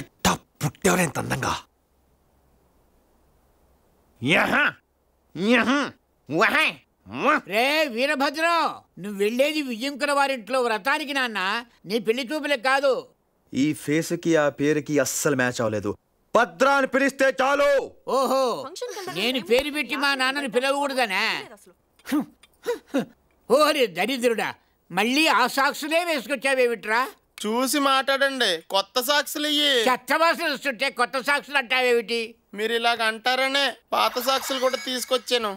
ఎట్టా పుట్టేవరేంత అందంగా రే వీరభద్రం నువ్వు వెళ్ళేది విజయంకుల వారింట్లో వ్రతానికి నాన్న నీ పెళ్లి చూపులకు కాదు ఈ ఫేస్కి ఆ పేరుకి అస్సలు మ్యాచ్ అవ్వలేదు భద్రాన్ని పిలిస్తే చాలు ఓహో నేను పేరు పెట్టి మా నాన్నని పిలవకూడదనే ఓరే దరిద్రుడా మళ్ళీ ఆ సాక్షులే వేసుకొచ్చావేమిట్రా చూసి మాట్లాడండి కొత్త సాక్షులు ఇవి కొత్త సాక్షులు అంటావేమిటి మీరు ఇలాగ అంటారనే పాత సాక్షులు కూడా తీసుకొచ్చాను